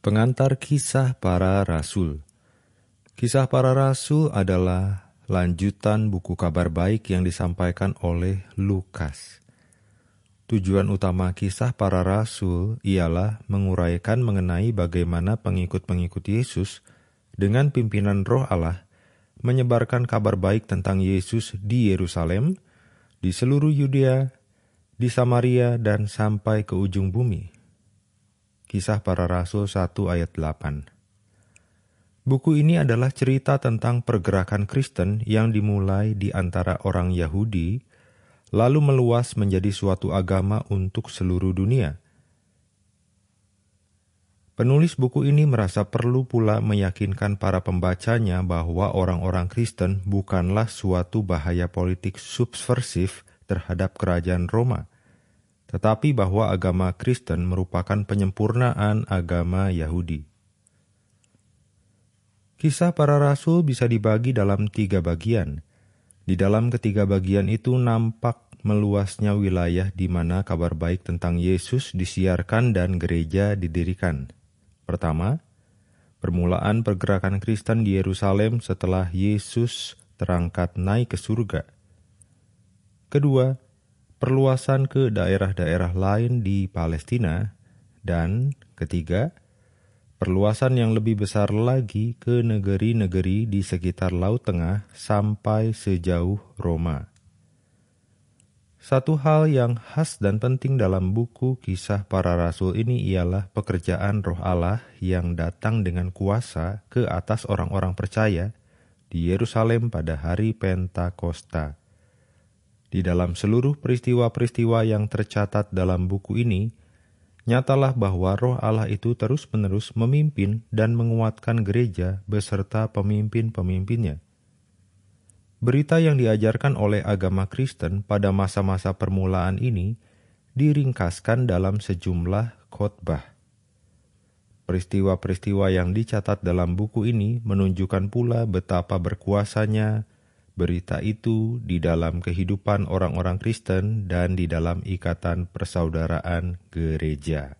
Pengantar Kisah Para Rasul Kisah Para Rasul adalah lanjutan buku kabar baik yang disampaikan oleh Lukas. Tujuan utama kisah para rasul ialah menguraikan mengenai bagaimana pengikut-pengikut Yesus dengan pimpinan roh Allah menyebarkan kabar baik tentang Yesus di Yerusalem, di seluruh Yudea, di Samaria, dan sampai ke ujung bumi. Kisah Para Rasul 1 ayat 8. Buku ini adalah cerita tentang pergerakan Kristen yang dimulai di antara orang Yahudi, lalu meluas menjadi suatu agama untuk seluruh dunia. Penulis buku ini merasa perlu pula meyakinkan para pembacanya bahwa orang-orang Kristen bukanlah suatu bahaya politik subversif terhadap kerajaan Roma tetapi bahwa agama Kristen merupakan penyempurnaan agama Yahudi. Kisah para rasul bisa dibagi dalam tiga bagian. Di dalam ketiga bagian itu nampak meluasnya wilayah di mana kabar baik tentang Yesus disiarkan dan gereja didirikan. Pertama, permulaan pergerakan Kristen di Yerusalem setelah Yesus terangkat naik ke surga. Kedua, perluasan ke daerah-daerah lain di Palestina, dan ketiga, perluasan yang lebih besar lagi ke negeri-negeri di sekitar Laut Tengah sampai sejauh Roma. Satu hal yang khas dan penting dalam buku kisah para rasul ini ialah pekerjaan roh Allah yang datang dengan kuasa ke atas orang-orang percaya di Yerusalem pada hari Pentakosta. Di dalam seluruh peristiwa-peristiwa yang tercatat dalam buku ini, nyatalah bahwa roh Allah itu terus-menerus memimpin dan menguatkan gereja beserta pemimpin-pemimpinnya. Berita yang diajarkan oleh agama Kristen pada masa-masa permulaan ini diringkaskan dalam sejumlah khotbah. Peristiwa-peristiwa yang dicatat dalam buku ini menunjukkan pula betapa berkuasanya, berita itu di dalam kehidupan orang-orang Kristen dan di dalam ikatan persaudaraan gereja.